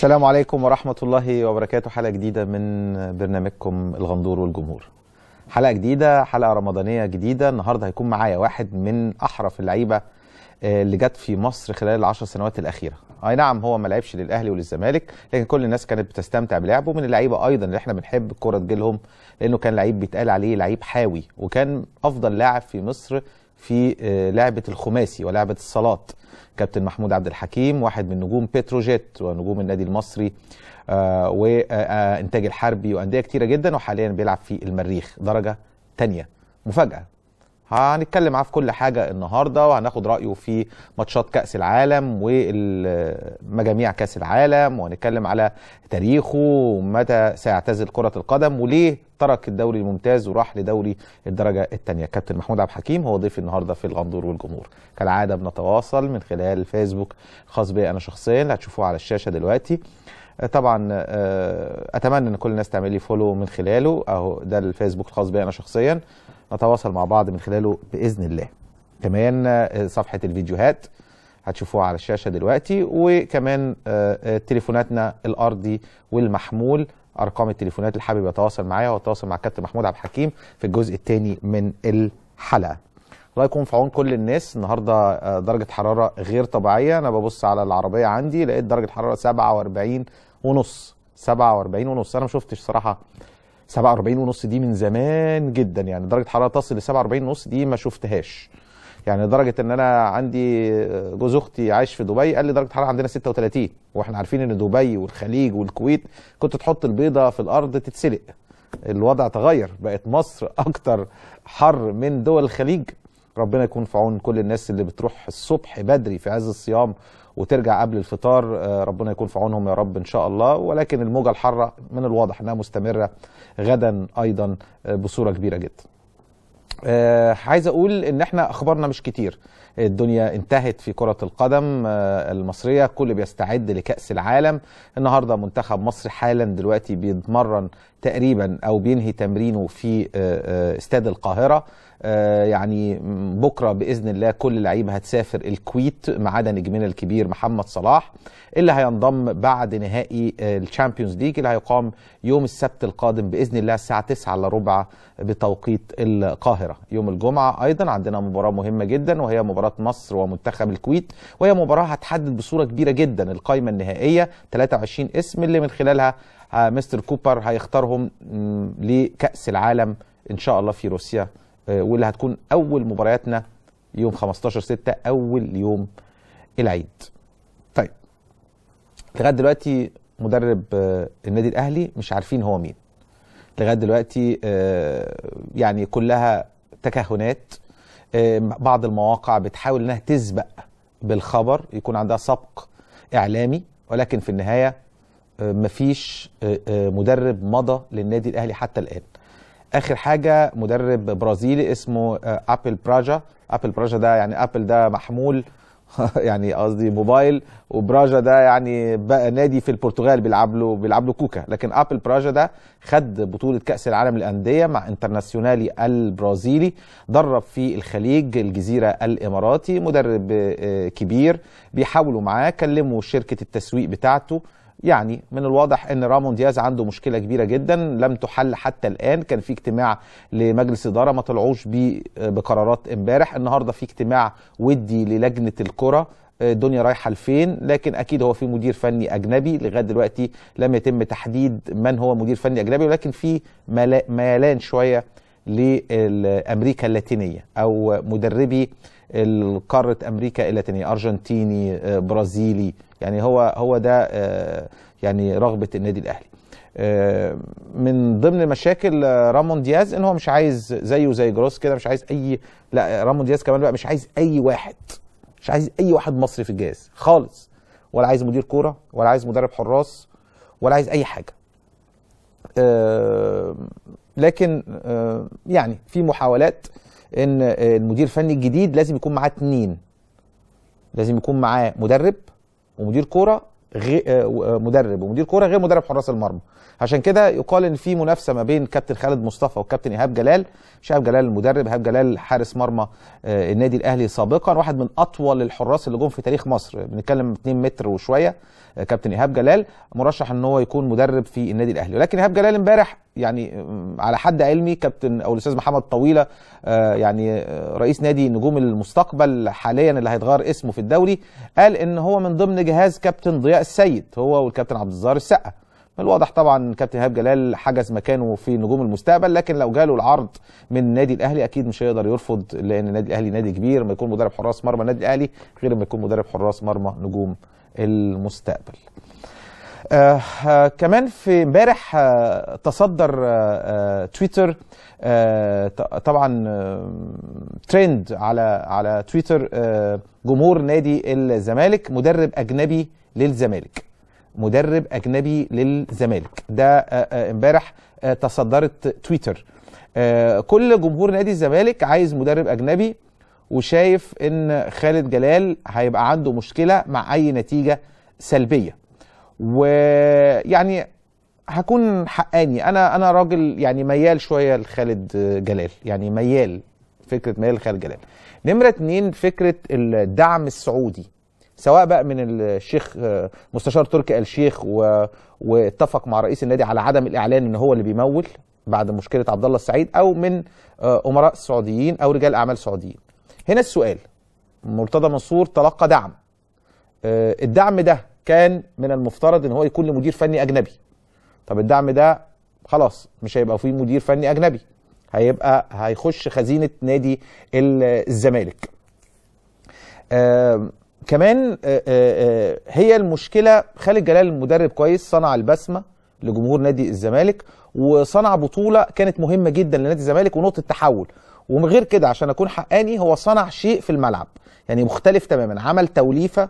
السلام عليكم ورحمة الله وبركاته حلقة جديدة من برنامجكم الغندور والجمهور حلقة جديدة حلقة رمضانية جديدة النهاردة هيكون معايا واحد من أحرف اللعيبة آه، اللي جت في مصر خلال العشر سنوات الأخيرة أي نعم هو ما لعبش للأهلي وللزمالك لكن كل الناس كانت بتستمتع بلعبه من اللعيبة أيضا اللي احنا بنحب الكرة تجيلهم لأنه كان لعيب بيتقال عليه لعيب حاوي وكان أفضل لاعب في مصر في آه، لعبه الخماسي ولعبه الصالات كابتن محمود عبد الحكيم واحد من نجوم بتروجيت ونجوم النادي المصري آه، وانتاج الحربي وانديه كتيره جدا وحاليا بيلعب في المريخ درجه تانية مفاجاه هنتكلم معاه في كل حاجه النهارده وهناخد رايه في ماتشات كاس العالم ومجاميع كاس العالم وهنتكلم على تاريخه ومتى سيعتزل كره القدم وليه ترك الدوري الممتاز وراح لدوري الدرجه الثانيه كابتن محمود عبد الحكيم هو ضيف النهارده في الغندور والجمهور كالعاده بنتواصل من خلال الفيسبوك الخاص بي انا شخصيا اللي هتشوفوه على الشاشه دلوقتي طبعا آه، اتمنى ان كل الناس تعمل لي فولو من خلاله اهو ده الفيسبوك الخاص بي انا شخصيا نتواصل مع بعض من خلاله باذن الله كمان آه، صفحه الفيديوهات هتشوفوها على الشاشه دلوقتي وكمان آه، آه، تليفوناتنا الارضي والمحمول ارقام التليفونات اللي حابب يتواصل معايا هو مع كابتن محمود عبد الحكيم في الجزء الثاني من الحلقه الله يكون في عون كل الناس النهارده درجه حراره غير طبيعيه انا ببص على العربيه عندي لقيت درجه حراره 47 ونص 47 ونص انا ما شفتش صراحه 47 ونص دي من زمان جدا يعني درجه حراره تصل ل 47 ونص دي ما شفتهاش يعني لدرجه ان انا عندي آه، جوز اختي عايش في دبي قال لي درجه الحراره عندنا 36 واحنا عارفين ان دبي والخليج والكويت كنت تحط البيضه في الارض تتسلق الوضع تغير بقت مصر اكتر حر من دول الخليج ربنا يكون في عون كل الناس اللي بتروح الصبح بدري في عز الصيام وترجع قبل الفطار آه، ربنا يكون في عونهم يا رب ان شاء الله ولكن الموجه الحاره من الواضح انها مستمره غدا ايضا آه، بصوره كبيره جدا آه، عايز اقول ان احنا اخبارنا مش كتير الدنيا انتهت في كرة القدم المصرية كل بيستعد لكأس العالم النهاردة منتخب مصر حالا دلوقتي بيتمرن تقريبا او بينهي تمرينه في استاد القاهرة آه، يعني بكره باذن الله كل اللعيبه هتسافر الكويت ما عدا نجمنا الكبير محمد صلاح اللي هينضم بعد نهائي الشامبيونز ليج اللي هيقام يوم السبت القادم باذن الله الساعه 9 الا ربع بتوقيت القاهره يوم الجمعه ايضا عندنا مباراه مهمه جدا وهي مباراه مصر ومنتخب الكويت وهي مباراه هتحدد بصوره كبيره جدا القائمه النهائيه 23 اسم اللي من خلالها آه، مستر كوبر هيختارهم لكاس العالم ان شاء الله في روسيا آه، واللي هتكون اول مبارياتنا يوم 15 6 اول يوم العيد طيب لغايه دلوقتي مدرب آه، النادي الاهلي مش عارفين هو مين لغايه دلوقتي آه، يعني كلها تكهنات بعض المواقع بتحاول انها تسبق بالخبر يكون عندها سبق اعلامي ولكن في النهايه مفيش مدرب مضى للنادي الاهلي حتى الان اخر حاجه مدرب برازيلي اسمه آه، ابل براجا ابل براجا ده يعني ابل ده محمول يعني قصدي موبايل وبراجا ده يعني بقى نادي في البرتغال بيلعب له بيلعب له كوكا لكن ابل براجا ده خد بطوله كاس العالم للانديه مع انترناسيونالي البرازيلي درب في الخليج الجزيره الاماراتي مدرب آه، كبير بيحاولوا معاه كلموا شركه التسويق بتاعته يعني من الواضح ان رامون دياز عنده مشكله كبيره جدا لم تحل حتى الان كان في اجتماع لمجلس اداره ما طلعوش بيه آه، بقرارات امبارح النهارده في اجتماع ودي للجنه الكره آه، الدنيا رايحه لفين لكن اكيد هو في مدير فني اجنبي لغايه دلوقتي لم يتم تحديد من هو مدير فني اجنبي ولكن في ميلان شويه لامريكا اللاتينيه او مدربي القاره امريكا اللاتينيه ارجنتيني آه، برازيلي يعني هو هو ده آه، يعني رغبه النادي الاهلي آه، من ضمن مشاكل آه، رامون دياز ان هو مش عايز زيه زي جروس كده مش عايز اي لا رامون دياز كمان بقى مش عايز اي واحد مش عايز اي واحد مصري في الجهاز خالص ولا عايز مدير كوره ولا عايز مدرب حراس ولا عايز اي حاجه لكن يعني في محاولات ان المدير الفني الجديد لازم يكون معاه اتنين لازم يكون معاه مدرب ومدير كوره غير آه، آه، مدرب ومدير كوره غير مدرب حراس المرمى عشان كده يقال ان في منافسه ما بين كابتن خالد مصطفى وكابتن ايهاب جلال مش ايهاب جلال المدرب ايهاب جلال حارس مرمى آه، النادي الاهلي سابقا واحد من اطول الحراس اللي جم في تاريخ مصر بنتكلم 2 متر وشويه كابتن ايهاب جلال مرشح ان هو يكون مدرب في النادي الاهلي ولكن ايهاب جلال امبارح يعني على حد علمي كابتن او الاستاذ محمد طويله آه، يعني آه، رئيس نادي نجوم المستقبل حاليا اللي هيتغير اسمه في الدوري قال ان هو من ضمن جهاز كابتن ضياء السيد هو والكابتن عبد الظاهر السقا الواضح طبعا كابتن ايهاب جلال حجز مكانه في نجوم المستقبل لكن لو جاله العرض من النادي الاهلي اكيد مش هيقدر يرفض لان النادي الاهلي نادي كبير ما يكون مدرب حراس مرمى النادي الاهلي غير ما يكون مدرب حراس مرمى نجوم المستقبل آه،, آه كمان في امبارح آه تصدر آه, آه، تويتر آه طبعا آه ترند على على تويتر آه جمهور نادي الزمالك مدرب اجنبي للزمالك مدرب اجنبي للزمالك ده آه، امبارح تصدرت تويتر كل جمهور نادي الزمالك عايز مدرب اجنبي وشايف ان خالد جلال هيبقى عنده مشكله مع اي نتيجه سلبيه ويعني هكون حقاني انا انا راجل يعني ميال شويه لخالد جلال يعني ميال فكره ميال لخالد جلال نمره اتنين فكره الدعم السعودي سواء بقى من الشيخ مستشار تركي آل شيخ و... واتفق مع رئيس النادي على عدم الاعلان ان هو اللي بيمول بعد مشكله عبد الله السعيد او من آه، امراء سعوديين او رجال اعمال سعوديين. هنا السؤال مرتضى منصور تلقى دعم آه، الدعم ده كان من المفترض ان هو يكون لمدير فني اجنبي طب الدعم ده خلاص مش هيبقى فيه مدير فني اجنبي هيبقى هيخش خزينه نادي الزمالك آه كمان آه آه هي المشكله خالد جلال المدرب كويس صنع البسمه لجمهور نادي الزمالك وصنع بطوله كانت مهمه جدا لنادي الزمالك ونقطه تحول ومن غير كده عشان اكون حقاني هو صنع شيء في الملعب يعني مختلف تماما عمل توليفه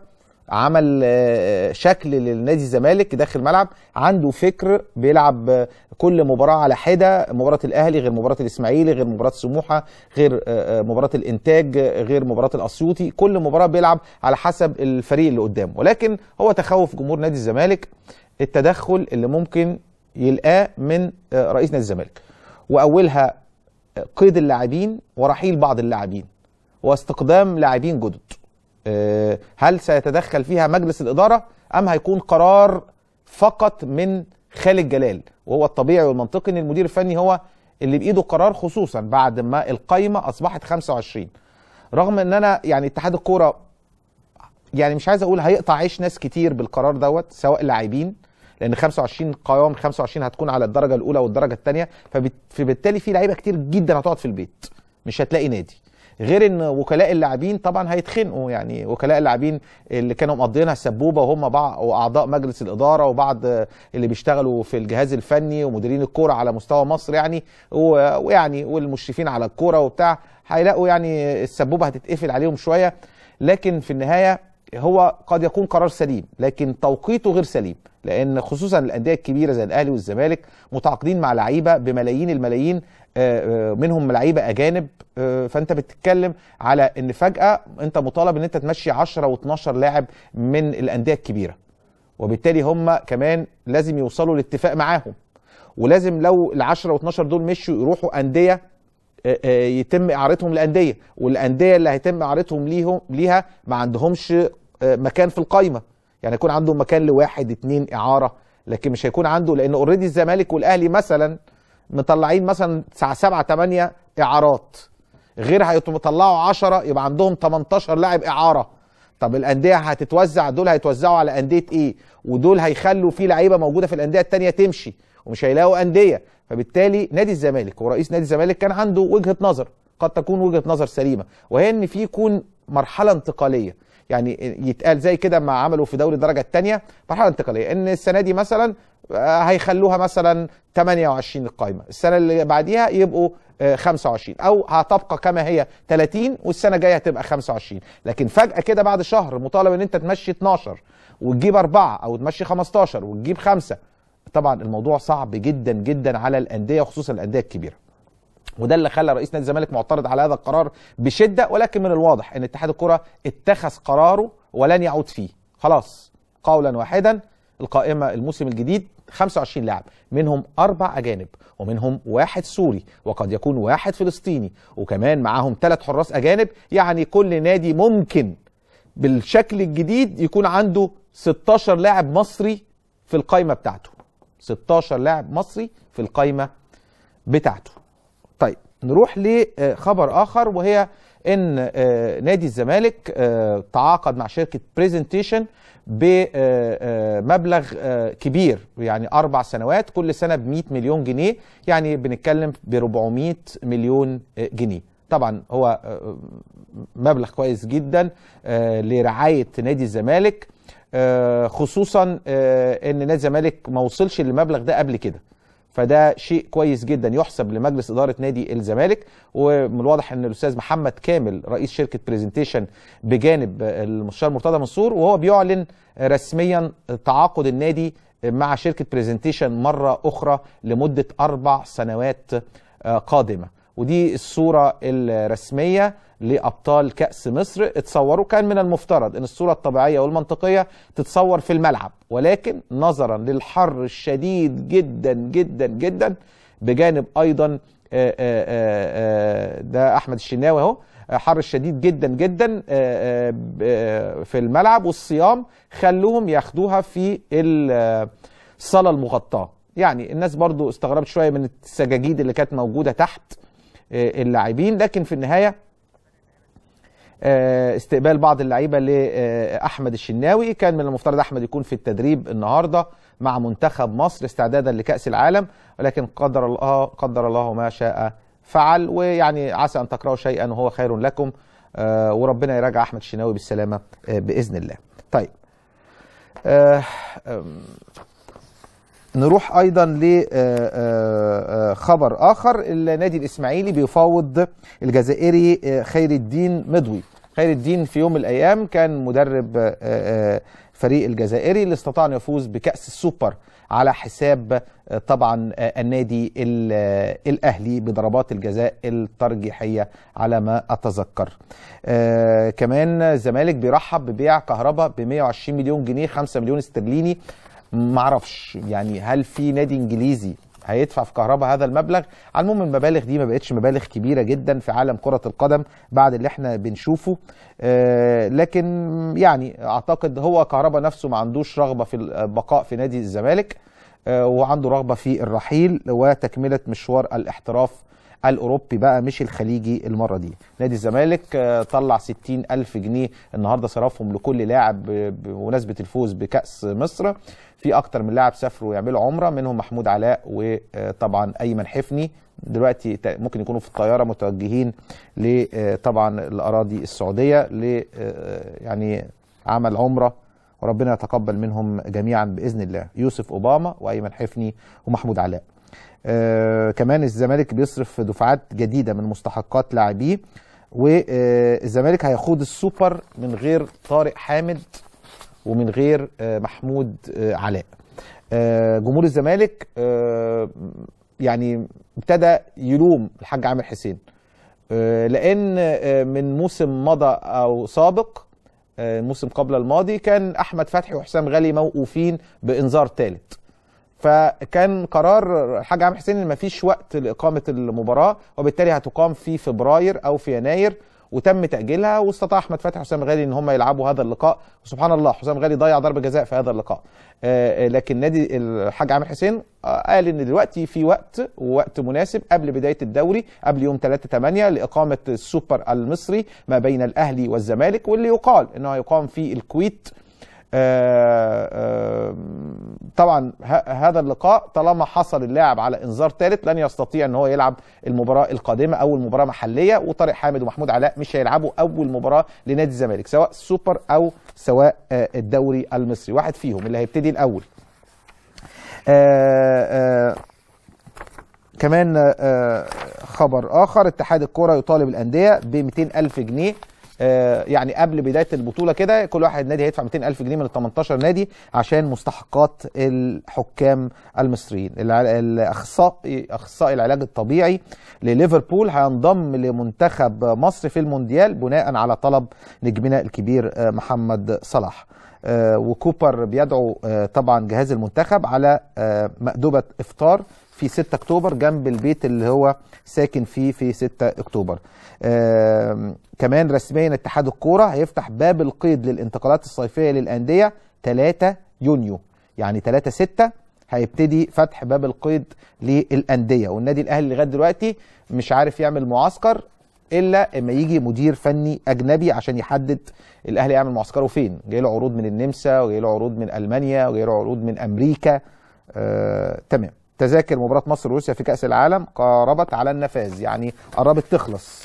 عمل آه، آه، شكل للنادي الزمالك داخل الملعب عنده فكر بيلعب آه، كل مباراه على حده مباراه الاهلي غير مباراه الاسماعيلي غير مباراه سموحه غير مباراه الانتاج غير مباراه الاسيوطي كل مباراه بيلعب على حسب الفريق اللي قدامه ولكن هو تخوف جمهور نادي الزمالك التدخل اللي ممكن يلقاه من رئيس نادي الزمالك واولها قيد اللاعبين ورحيل بعض اللاعبين واستقدام لاعبين جدد آه، هل سيتدخل فيها مجلس الإدارة أم هيكون قرار فقط من خالد جلال وهو الطبيعي والمنطقي أن المدير الفني هو اللي بإيده قرار خصوصا بعد ما القايمة أصبحت 25 رغم أن أنا يعني اتحاد الكورة يعني مش عايز أقول هيقطع عيش ناس كتير بالقرار دوت سواء لاعبين لان 25 قوام 25 هتكون على الدرجه الاولى والدرجه الثانيه فبالتالي في لعيبه كتير جدا هتقعد في البيت مش هتلاقي نادي غير ان وكلاء اللاعبين طبعا هيتخنقوا يعني وكلاء اللاعبين اللي كانوا مقضيينها السبوبه وهم بعض واعضاء مجلس الاداره وبعض اللي بيشتغلوا في الجهاز الفني ومديرين الكوره على مستوى مصر يعني ويعني والمشرفين على الكوره وبتاع هيلاقوا يعني السبوبه هتتقفل عليهم شويه لكن في النهايه هو قد يكون قرار سليم لكن توقيته غير سليم لان خصوصا الانديه الكبيره زي الاهلي والزمالك متعاقدين مع لعيبه بملايين الملايين آه، آه، منهم لعيبه اجانب آه، فانت بتتكلم على ان فجاه انت مطالب ان انت تمشي 10 و12 لاعب من الانديه الكبيره وبالتالي هم كمان لازم يوصلوا لاتفاق معاهم ولازم لو ال 10 و12 دول مشوا يروحوا انديه يتم اعارتهم لانديه والانديه اللي هيتم اعارتهم ليهم ليها ما عندهمش مكان في القايمه يعني يكون عنده مكان لواحد اتنين اعاره لكن مش هيكون عنده لان اوريدي الزمالك والاهلي مثلا مطلعين مثلا الساعه 7 8 اعارات غير هيطلعوا 10 يبقى عندهم 18 لاعب اعاره طب الانديه هتتوزع دول هيتوزعوا على انديه ايه ودول هيخلوا في لعيبه موجوده في الانديه الثانيه تمشي ومش هيلاقوا انديه فبالتالي نادي الزمالك ورئيس نادي الزمالك كان عنده وجهه نظر قد تكون وجهه نظر سليمه وهي ان في يكون مرحله انتقاليه يعني يتقال زي كده ما عملوا في دوري الدرجه الثانيه مرحله انتقاليه ان السنه دي مثلا آه، هيخلوها مثلا 28 القايمه السنه اللي بعديها يبقوا 25 آه، او هتبقى كما هي 30 والسنه الجايه هتبقى 25 لكن فجاه كده بعد شهر مطالب ان انت تمشي 12 وتجيب أربعة أو تمشي 15 وتجيب خمسة طبعا الموضوع صعب جدا جدا على الأندية وخصوصا الأندية الكبيرة وده اللي خلى رئيس نادي الزمالك معترض على هذا القرار بشده ولكن من الواضح ان اتحاد الكره اتخذ قراره ولن يعود فيه خلاص قولا واحدا القائمه الموسم الجديد 25 لاعب منهم اربع اجانب ومنهم واحد سوري وقد يكون واحد فلسطيني وكمان معاهم ثلاث حراس اجانب يعني كل نادي ممكن بالشكل الجديد يكون عنده 16 لاعب مصري في القائمه بتاعته 16 لاعب مصري في القائمه بتاعته طيب نروح لخبر آه، اخر وهي ان آه، نادي الزمالك آه، تعاقد مع شركه بريزنتيشن بمبلغ كبير يعني اربع سنوات كل سنه ب 100 مليون جنيه يعني بنتكلم ب 400 مليون جنيه طبعا هو مبلغ كويس جدا لرعايه نادي الزمالك خصوصا ان نادي الزمالك ما وصلش للمبلغ ده قبل كده فده شيء كويس جدا يحسب لمجلس اداره نادي الزمالك ومن الواضح ان الاستاذ محمد كامل رئيس شركه برزنتيشن بجانب المستشار مرتضى منصور وهو بيعلن رسميا تعاقد النادي مع شركه برزنتيشن مره اخرى لمده اربع سنوات آه، قادمه. ودي الصورة الرسمية لأبطال كأس مصر اتصوروا كان من المفترض أن الصورة الطبيعية والمنطقية تتصور في الملعب ولكن نظرا للحر الشديد جدا جدا جدا بجانب أيضا آه، آه، آه، ده أحمد الشناوي أهو حر شديد جدا جدا في الملعب والصيام خلوهم ياخدوها في الصاله المغطاه يعني الناس برضو استغربت شويه من السجاجيد اللي كانت موجوده تحت آه، اللاعبين لكن في النهايه آه، استقبال بعض اللعيبه لاحمد آه، الشناوي كان من المفترض احمد يكون في التدريب النهارده مع منتخب مصر استعدادا لكاس العالم ولكن قدر الله قدر الله ما شاء فعل ويعني عسى ان تكرهوا شيئا وهو خير لكم وربنا يراجع احمد الشناوي بالسلامه باذن الله. طيب نروح ايضا لخبر آه، آه، آه، اخر النادي الاسماعيلي بيفاوض الجزائري خير الدين مدوي خير الدين في يوم من الايام كان مدرب فريق الجزائري اللي استطاع ان يفوز بكاس السوبر على حساب طبعا النادي الاهلي بضربات الجزاء الترجيحيه على ما اتذكر. كمان الزمالك بيرحب ببيع كهرباء ب 120 مليون جنيه 5 مليون استرليني معرفش يعني هل في نادي انجليزي هيدفع في كهرباء هذا المبلغ على المهم المبالغ دي ما بقتش مبالغ كبيره جدا في عالم كره القدم بعد اللي احنا بنشوفه آه، لكن يعني اعتقد هو كهرباء نفسه ما عندوش رغبه في البقاء في نادي الزمالك آه، وعنده رغبه في الرحيل وتكمله مشوار الاحتراف الاوروبي بقى مش الخليجي المره دي نادي الزمالك آه، طلع 60 الف جنيه النهارده صرفهم لكل لاعب بمناسبه الفوز بكاس مصر في اكتر من لاعب سافروا يعملوا عمره منهم محمود علاء وطبعا آه، ايمن حفني دلوقتي ممكن يكونوا في الطياره متوجهين آه، طبعا الاراضي السعوديه ل يعني عمل عمره وربنا يتقبل منهم جميعا باذن الله يوسف اوباما وايمن حفني ومحمود علاء آه، كمان الزمالك بيصرف دفعات جديده من مستحقات لاعبيه والزمالك هيخوض السوبر من غير طارق حامد ومن غير آه، محمود آه، علاء جمهور الزمالك يعني ابتدى يلوم الحاج عامر حسين لان من موسم مضى او سابق الموسم قبل الماضي كان احمد فتحي وحسام غالي موقوفين بانذار ثالث فكان قرار الحاج عام حسين ان مفيش وقت لاقامه المباراه وبالتالي هتقام في فبراير او في يناير وتم تاجيلها واستطاع احمد فتحي وحسام غالي ان هم يلعبوا هذا اللقاء وسبحان الله حسام غالي ضيع ضربه جزاء في هذا اللقاء آه، آه، لكن نادي الحاج عامر حسين آه، قال ان دلوقتي في وقت ووقت مناسب قبل بدايه الدوري قبل يوم 3 8 لاقامه السوبر المصري ما بين الاهلي والزمالك واللي يقال انه هيقام في الكويت آه، آه، طبعا هذا اللقاء طالما حصل اللاعب على انذار ثالث لن يستطيع ان هو يلعب المباراه القادمه اول مباراه محليه وطارق حامد ومحمود علاء مش هيلعبوا اول مباراه لنادي الزمالك سواء سوبر او سواء آه، الدوري المصري واحد فيهم اللي هيبتدي الاول آآ آآ كمان آآ خبر اخر اتحاد الكره يطالب الانديه ب 200 الف جنيه آه، يعني قبل بدايه البطوله كده كل واحد نادي هيدفع 200000 جنيه من ال 18 نادي عشان مستحقات الحكام المصريين الاخصائي اخصائي العلاج الطبيعي لليفربول هينضم لمنتخب مصر في المونديال بناء على طلب نجمنا الكبير آه، محمد صلاح آه، وكوبر بيدعو طبعا جهاز المنتخب على مأدبة إفطار في 6 اكتوبر جنب البيت اللي هو ساكن فيه في 6 اكتوبر كمان رسميا اتحاد الكوره هيفتح باب القيد للانتقالات الصيفيه للانديه 3 يونيو يعني 3 6 هيبتدي فتح باب القيد للانديه والنادي الاهلي لغايه دلوقتي مش عارف يعمل معسكر الا اما يجي مدير فني اجنبي عشان يحدد الاهلي يعمل معسكره فين جاي له عروض من النمسا وجاي له عروض من المانيا وجاي له عروض من امريكا آه، تمام تذاكر مباراه مصر وروسيا في كاس العالم قاربت على النفاذ يعني قربت تخلص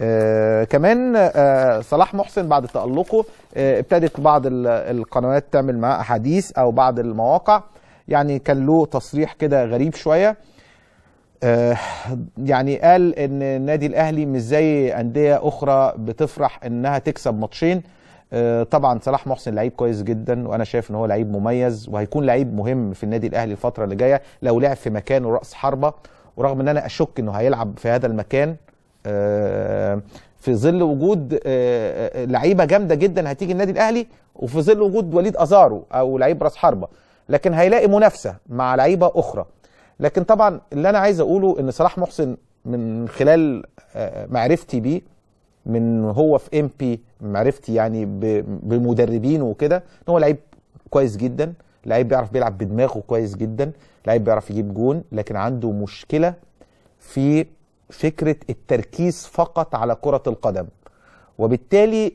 آه كمان آه صلاح محسن بعد تألقه آه ابتدت بعض القنوات تعمل معاه أحاديث أو بعض المواقع يعني كان له تصريح كده غريب شوية آه يعني قال إن النادي الأهلي مش زي أندية أخرى بتفرح إنها تكسب ماتشين آه، طبعا صلاح محسن لعيب كويس جدا وانا شايف ان هو لعيب مميز وهيكون لعيب مهم في النادي الاهلي الفتره اللي جايه لو لعب في مكانه راس حربه ورغم ان انا اشك انه هيلعب في هذا المكان آه، في ظل وجود آه، لعيبه جامده جدا هتيجي النادي الاهلي وفي ظل وجود وليد ازارو او لعيب راس حربه لكن هيلاقي منافسه مع لعيبه اخرى لكن طبعا اللي انا عايز اقوله ان صلاح محسن من خلال معرفتي بيه من هو في ام بي معرفتي يعني بمدربينه وكده ان هو لعيب كويس جدا لعيب بيعرف بيلعب بدماغه كويس جدا لعيب بيعرف يجيب جون لكن عنده مشكله في فكره التركيز فقط على كره القدم وبالتالي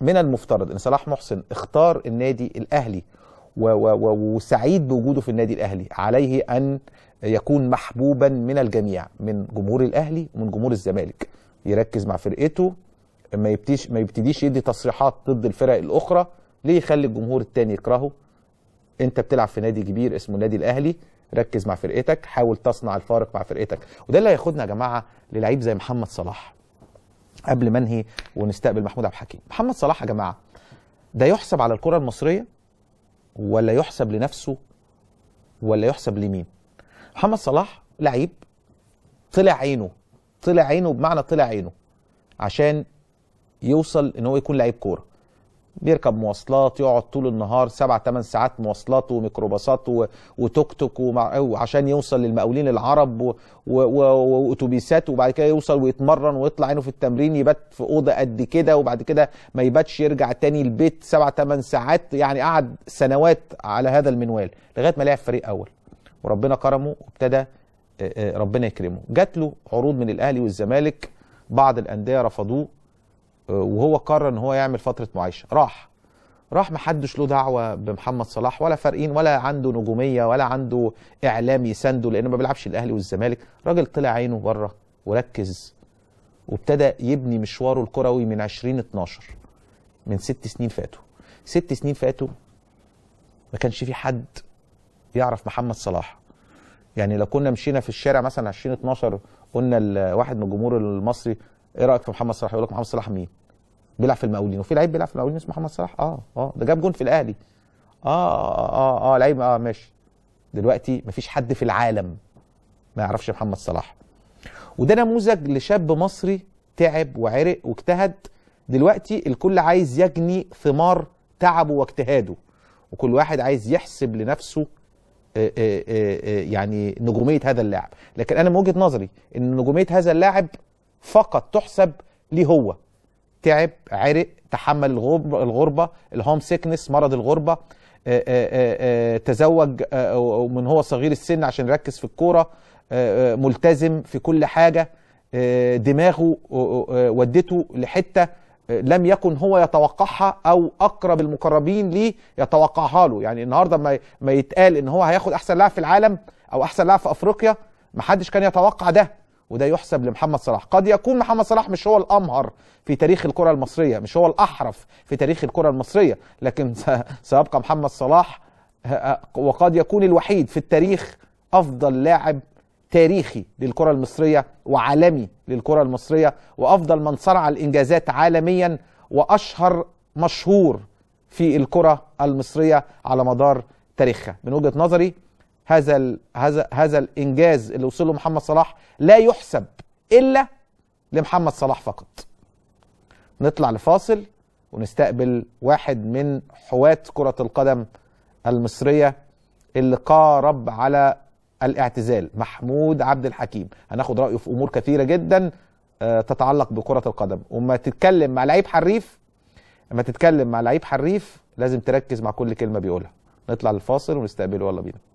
من المفترض ان صلاح محسن اختار النادي الاهلي وسعيد بوجوده في النادي الاهلي عليه ان يكون محبوبا من الجميع من جمهور الاهلي ومن جمهور الزمالك يركز مع فرقته ما يبتديش ما يبتديش يدي تصريحات ضد الفرق الاخرى ليه يخلي الجمهور التاني يكرهه انت بتلعب في نادي كبير اسمه النادي الاهلي ركز مع فرقتك حاول تصنع الفارق مع فرقتك وده اللي هياخدنا يا جماعه للعيب زي محمد صلاح قبل ما انهي ونستقبل محمود عبد الحكيم محمد صلاح يا جماعه ده يحسب على الكره المصريه ولا يحسب لنفسه ولا يحسب لمين محمد صلاح لعيب طلع عينه طلع عينه بمعنى طلع عينه عشان يوصل ان هو يكون لعيب كوره بيركب مواصلات يقعد طول النهار سبع ثمان ساعات مواصلات وميكروباصات وتوك توك وعشان يوصل للمقاولين العرب واتوبيسات وبعد كده يوصل ويتمرن ويطلع عينه في التمرين يبات في اوضه قد كده وبعد كده ما يباتش يرجع تاني البيت سبع ثمان ساعات يعني قعد سنوات على هذا المنوال لغايه ما لعب فريق اول وربنا كرمه وابتدى آه، آه، ربنا يكرمه جات له عروض من الاهلي والزمالك بعض الانديه رفضوه وهو قرر ان هو يعمل فتره معايشه راح راح محدش له دعوه بمحمد صلاح ولا فارقين ولا عنده نجوميه ولا عنده اعلام يسنده لانه ما بيلعبش الاهلي والزمالك راجل طلع عينه بره وركز وابتدى يبني مشواره الكروي من 2012 من ست سنين فاتوا ست سنين فاتوا ما كانش في حد يعرف محمد صلاح يعني لو كنا مشينا في الشارع مثلا 2012 قلنا لواحد من الجمهور المصري ايه رايك في محمد صلاح يقول لك محمد صلاح مين بيلعب في المقاولين وفي لعيب بيلعب في المقاولين اسمه محمد صلاح اه اه ده جاب جون في الاهلي آه، آه،, اه اه اه لعيب اه ماشي دلوقتي مفيش حد في العالم ما يعرفش محمد صلاح وده نموذج لشاب مصري تعب وعرق واجتهد دلوقتي الكل عايز يجني ثمار تعبه واجتهاده وكل واحد عايز يحسب لنفسه آه، يعني نجوميه هذا اللاعب لكن انا من وجهه نظري ان نجوميه هذا اللاعب فقط تحسب ليه هو تعب عرق تحمل الغربة الهوم سيكنس مرض الغربة تزوج من هو صغير السن عشان يركز في الكورة ملتزم في كل حاجة دماغه ودته لحتة لم يكن هو يتوقعها او اقرب المقربين ليه يتوقعها له يعني النهارده ما ما يتقال ان هو هياخد احسن لاعب في العالم او احسن لاعب في افريقيا محدش كان يتوقع ده وده يحسب لمحمد صلاح قد يكون محمد صلاح مش هو الامهر في تاريخ الكره المصريه مش هو الاحرف في تاريخ الكره المصريه لكن سيبقى محمد صلاح وقد يكون الوحيد في التاريخ افضل لاعب تاريخي للكرة المصرية وعالمي للكرة المصرية وأفضل من صنع الإنجازات عالميا وأشهر مشهور في الكرة المصرية على مدار تاريخها من وجهة نظري هذا هذا هذا الانجاز اللي وصل له محمد صلاح لا يحسب الا لمحمد صلاح فقط. نطلع لفاصل ونستقبل واحد من حواة كرة القدم المصرية اللي قارب على الاعتزال محمود عبد الحكيم هناخد رأيه في أمور كثيرة جدا آه، تتعلق بكرة القدم وما تتكلم مع لعيب حريف لما تتكلم مع لعيب حريف لازم تركز مع كل كلمة بيقولها نطلع للفاصل ونستقبله يلا بينا